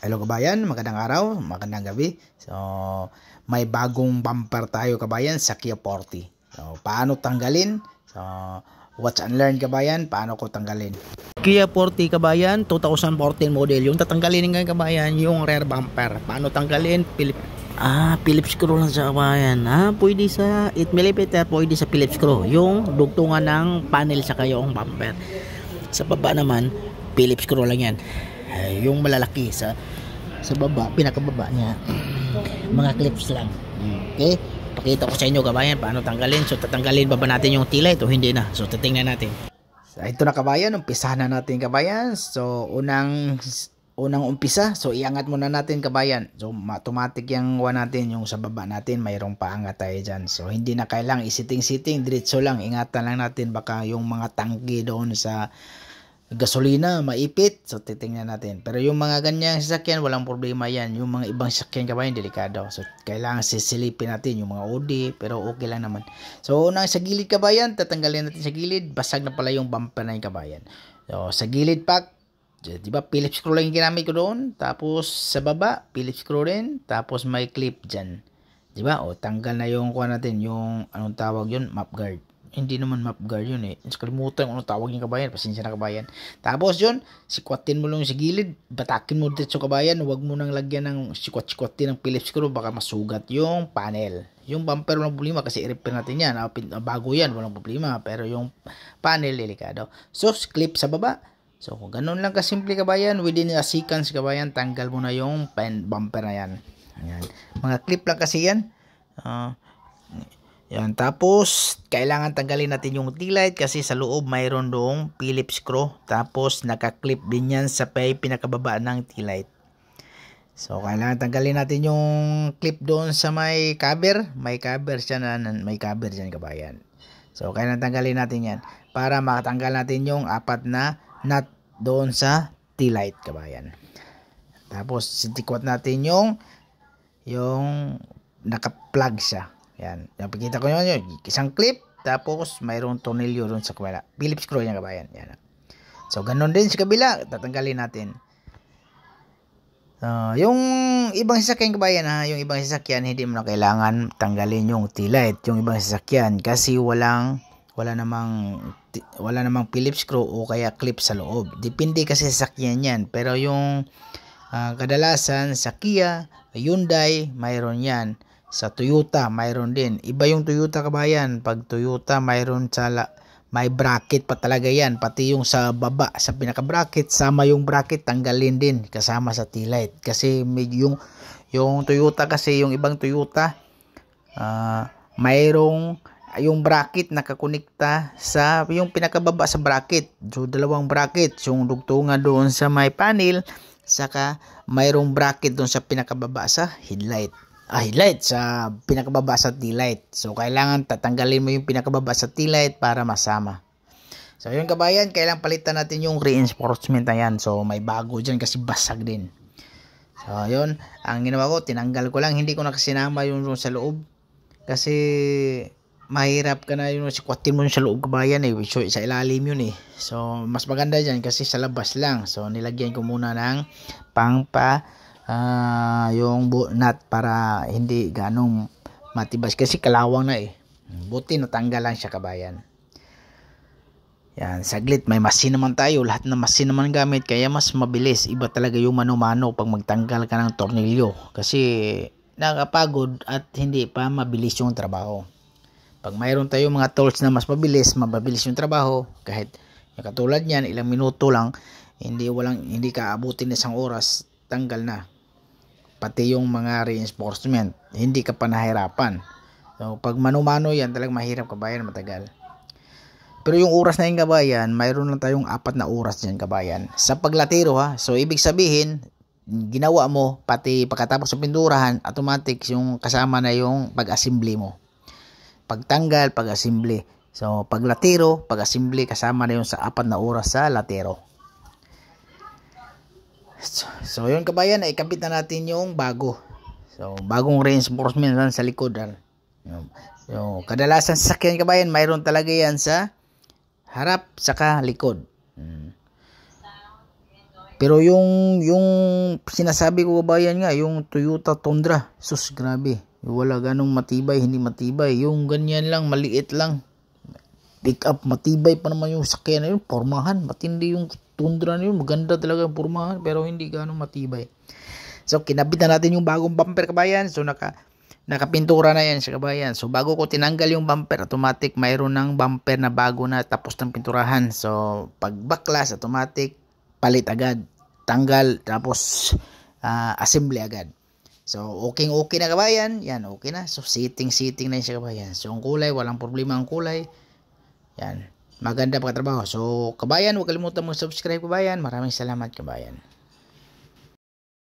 Hello kabayan, magandang araw, magandang gabi. So, may bagong bumper tayo kabayan sa Kia Forte. So, paano tanggalin? So, watch and learn kabayan, paano ko tanggalin? Kia Forte kabayan, 2014 model. Yung tatanggalin ngayon kabayan, yung rear bumper. Paano tanggalin? Philip Ah, Philips screw lang sa kabayan. Ah, pwede sa 8 mm, pwede sa Philips screw. Yung dugtungan ng panel sa kayong bumper. Sa baba naman, Philips screw lang yan eh, yung malalaki sa sa baba, pinakababa niya mga clips lang okay, pakita ko sa inyo kabayan paano tanggalin, so tatanggalin baba natin yung tila ito, hindi na, so titingnan natin so, ito na kabayan, umpisa na natin kabayan so unang unang umpisa, so iangat muna natin kabayan. So automatic yang wa natin, yung sa baba natin, mayroong paangat tayo dyan. So hindi na kailang isiting-siting, diretso lang, ingatan lang natin baka yung mga tangke doon sa gasolina, maipit. So, titingnan natin. Pero yung mga ganyang sasakyan, walang problema yan. Yung mga ibang sasakyan kabayan, delikado. So, kailangan sisilipin natin yung mga OD, pero okay lang naman. So, unang sa gilid kabayan, tatanggalin natin sa gilid. Basag na pala yung bumper na yung kabayan. So, sa gilid pack, di ba Phillips screw lang yung ginamit ko doon. Tapos, sa baba, Phillips screw rin. Tapos, may clip dyan. Di ba? O, tanggal na yung kuha natin, yung anong tawag yun, map guard hindi naman map guard yun eh. Kalimutan ko ano tawag yung kabayan. Pasensya na kabayan. Tapos yun, sikwatin mo lang sa gilid. Batakin mo dito sa kabayan. Huwag mo nang lagyan ng sikwat-sikwatin ng Philips screw. Baka masugat yung panel. Yung bumper walang problema kasi i-repair natin yan. Ah, ah, bago yan, walang problema. Pero yung panel, delikado. So, clip sa baba. So, kung ganun lang kasimple kabayan, within a seconds kabayan, tanggal mo na yung pen, bumper na yan. Ayan. Mga clip lang kasi yan. Uh, yan. Tapos, kailangan tanggalin natin yung T-light kasi sa loob mayroon doong Phillips screw. Tapos, nakaklip din yan sa pinakababa ng T-light. So, kailangan tanggalin natin yung clip doon sa may cover. May cover siya na, may cover dyan kabayan. So, kailangan tanggalin natin yan para makatanggal natin yung apat na nut doon sa T-light kabayan. Tapos, sitikwat natin yung yung naka-plug siya. Yan. Napakita ko yun, yun. Isang clip. Tapos, mayroong tornilyo doon sa kabila. Phillips screw yan, kabayan. Yan. So, ganun din sa kabila. Tatanggalin natin. Uh, yung ibang sasakyan kabayan ha, yung ibang sasakyan hindi mo na kailangan tanggalin yung T-light, yung ibang sasakyan kasi walang wala namang wala namang Phillips screw o kaya clip sa loob. Depende kasi sa sasakyan 'yan, pero yung uh, kadalasan sa Kia, Hyundai, mayroon 'yan. Sa Toyota, mayroon din. Iba yung Toyota kabayan. Pag Toyota, mayroon sa la, may bracket pa talaga yan. Pati yung sa baba, sa pinaka-bracket, sama yung bracket, tanggalin din kasama sa T-light. Kasi medyo yung, yung Toyota kasi, yung ibang Toyota, uh, mayroong yung bracket nakakonekta sa yung pinakababa sa bracket. So dalawang bracket, yung dugtungan doon sa may panel saka mayroong bracket doon sa pinakababa sa headlight highlight sa pinakababa sa T-light. So, kailangan tatanggalin mo yung pinakababa sa T-light para masama. So, yun kabayan, kailangan palitan natin yung reinforcement na yan. So, may bago dyan kasi basag din. So, yun. Ang ginawa ko, tinanggal ko lang. Hindi ko na kasinama yung, yung sa loob. Kasi, mahirap ka na yun. Sikwatin mo yung sa loob kabayan eh. So, sa ilalim yun eh. So, mas maganda dyan kasi sa labas lang. So, nilagyan ko muna ng pangpa uh, yung nut para hindi ganong matibas kasi kalawang na eh buti natanggalan siya kabayan yan saglit may masin naman tayo lahat na masin naman gamit kaya mas mabilis iba talaga yung mano-mano pag magtanggal ka ng tornilyo kasi nakapagod at hindi pa mabilis yung trabaho pag mayroon tayo mga tools na mas mabilis mababilis yung trabaho kahit katulad yan ilang minuto lang hindi walang hindi ka abutin isang oras tanggal na. Pati yung mga reinforcement, hindi ka pa nahirapan. So, pag manumano yan, talagang mahirap kabayan, matagal. Pero yung oras na yung kabayan, mayroon lang tayong apat na oras dyan kabayan. Sa paglatiro ha, so ibig sabihin, ginawa mo, pati pagkatapos sa pindurahan, automatic yung kasama na yung pag-assembly mo. Pagtanggal, pag-assembly. So, paglatiro pag-assembly, kasama na yung sa apat na oras sa latero. So, so yun kabayan, ikabit na natin yung bago. So, bagong reinforcement lang sa likod. So, ah. kadalasan sa sakyan kabayan, mayroon talaga yan sa harap saka likod. Hmm. Pero yung yung sinasabi ko kabayan nga, yung Toyota Tundra, sus grabe. Wala ganong matibay, hindi matibay. Yung ganyan lang, maliit lang pick up matibay pa naman yung sakyan na yun pormahan matindi yung tundra na yun maganda talaga yung pormahan pero hindi ganong matibay so kinabit na natin yung bagong bumper kabayan so naka nakapintura na yan sa kabayan so bago ko tinanggal yung bumper automatic mayroon ng bumper na bago na tapos ng pinturahan so pag backlash automatic palit agad tanggal tapos uh, ah, assembly agad So, okay okay na kabayan. Yan, okay na. So, sitting-sitting na siya kabayan. So, ang kulay, walang problema ang kulay. Yan. Maganda pa katrabaho. So, kabayan, huwag kalimutan mo subscribe, kabayan. Maraming salamat, kabayan.